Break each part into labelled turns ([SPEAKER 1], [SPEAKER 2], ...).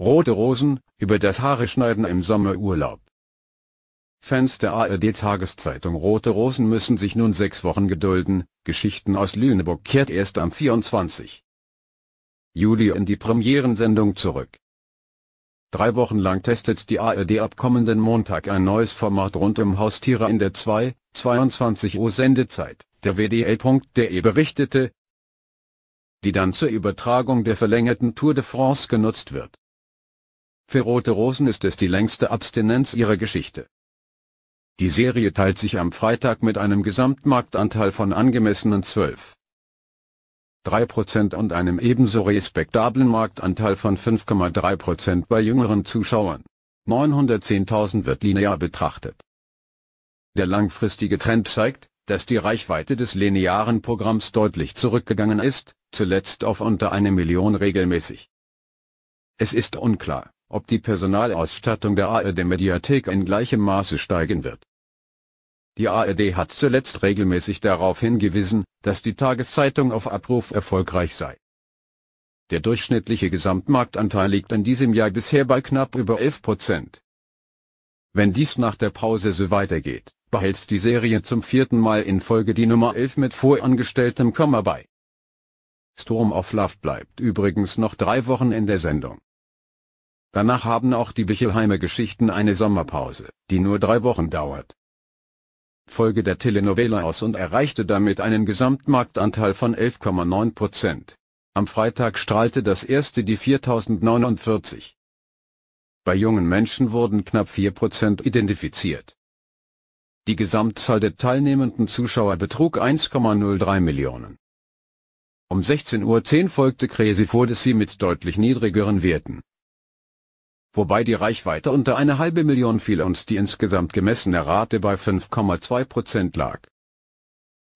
[SPEAKER 1] Rote Rosen, über das Haare schneiden im Sommerurlaub. Fans der ARD-Tageszeitung Rote Rosen müssen sich nun sechs Wochen gedulden, Geschichten aus Lüneburg kehrt erst am 24. Juli in die Premierensendung zurück. Drei Wochen lang testet die ARD ab kommenden Montag ein neues Format rund um Haustiere in der 2, 22 Uhr Sendezeit, der WDL.de berichtete, die dann zur Übertragung der verlängerten Tour de France genutzt wird. Für Rote Rosen ist es die längste Abstinenz ihrer Geschichte. Die Serie teilt sich am Freitag mit einem Gesamtmarktanteil von angemessenen 12,3% und einem ebenso respektablen Marktanteil von 5,3% bei jüngeren Zuschauern. 910.000 wird linear betrachtet. Der langfristige Trend zeigt, dass die Reichweite des linearen Programms deutlich zurückgegangen ist, zuletzt auf unter eine Million regelmäßig. Es ist unklar, ob die Personalausstattung der ARD-Mediathek in gleichem Maße steigen wird. Die ARD hat zuletzt regelmäßig darauf hingewiesen, dass die Tageszeitung auf Abruf erfolgreich sei. Der durchschnittliche Gesamtmarktanteil liegt in diesem Jahr bisher bei knapp über 11 Prozent. Wenn dies nach der Pause so weitergeht, behält die Serie zum vierten Mal in Folge die Nummer 11 mit vorangestelltem Komma bei. Storm of Love bleibt übrigens noch drei Wochen in der Sendung. Danach haben auch die Bichelheimer Geschichten eine Sommerpause, die nur drei Wochen dauert. Folge der Telenovela aus und erreichte damit einen Gesamtmarktanteil von 11,9 Prozent. Am Freitag strahlte das erste die 4049. Bei jungen Menschen wurden knapp 4 Prozent identifiziert. Die Gesamtzahl der teilnehmenden Zuschauer betrug 1,03 Millionen. Um 16.10 Uhr folgte Crazy Fordesi mit deutlich niedrigeren Werten wobei die Reichweite unter eine halbe Million fiel und die insgesamt gemessene Rate bei 5,2% Prozent lag.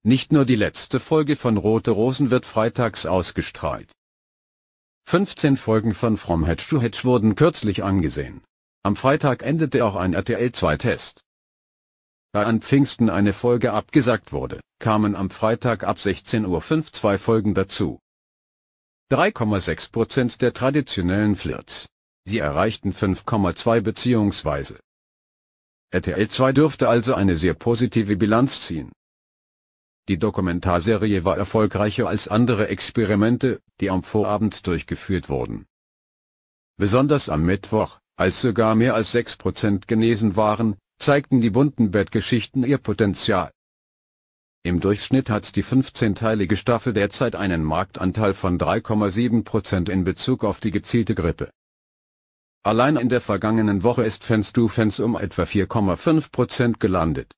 [SPEAKER 1] Nicht nur die letzte Folge von Rote Rosen wird freitags ausgestrahlt. 15 Folgen von From Hedge to Hedge wurden kürzlich angesehen. Am Freitag endete auch ein RTL 2 Test. Da an Pfingsten eine Folge abgesagt wurde, kamen am Freitag ab 16.05 Uhr zwei Folgen dazu. 3,6% der traditionellen Flirts Sie erreichten 5,2 bzw. RTL 2 dürfte also eine sehr positive Bilanz ziehen. Die Dokumentarserie war erfolgreicher als andere Experimente, die am Vorabend durchgeführt wurden. Besonders am Mittwoch, als sogar mehr als 6% genesen waren, zeigten die bunten Bettgeschichten ihr Potenzial. Im Durchschnitt hat die 15-teilige Staffel derzeit einen Marktanteil von 3,7% in Bezug auf die gezielte Grippe. Allein in der vergangenen Woche ist Fans to Fans um etwa 4,5% gelandet.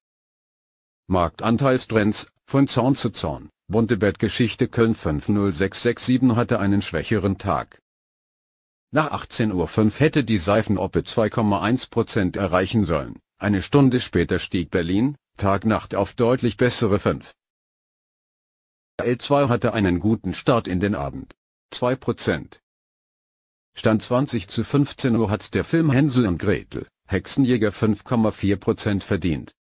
[SPEAKER 1] Marktanteilstrends, von Zorn zu Zorn, bunte Bettgeschichte Köln 50667 hatte einen schwächeren Tag. Nach 18.05 Uhr hätte die Seifenoppe 2,1% erreichen sollen, eine Stunde später stieg Berlin, Tag-Nacht auf deutlich bessere 5. L2 hatte einen guten Start in den Abend. 2%. Stand 20 zu 15 Uhr hat der Film Hänsel und Gretel, Hexenjäger 5,4% verdient.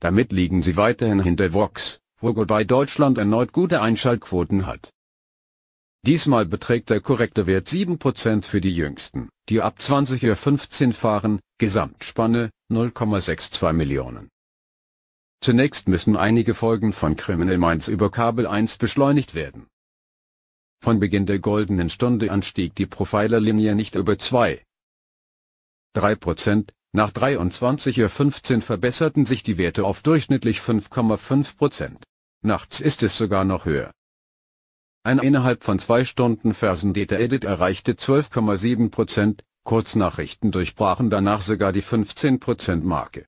[SPEAKER 1] Damit liegen sie weiterhin hinter Vox, wo wobei Deutschland erneut gute Einschaltquoten hat. Diesmal beträgt der korrekte Wert 7% für die Jüngsten, die ab 20.15 Uhr fahren, Gesamtspanne 0,62 Millionen. Zunächst müssen einige Folgen von Criminal Minds über Kabel 1 beschleunigt werden. Von Beginn der Goldenen Stunde anstieg stieg die Profilerlinie nicht über 2,3 Prozent, nach 23.15 Uhr verbesserten sich die Werte auf durchschnittlich 5,5 Prozent. Nachts ist es sogar noch höher. Ein innerhalb von zwei Stunden Fersen Data Edit erreichte 12,7 Prozent, Kurznachrichten durchbrachen danach sogar die 15 Prozent Marke.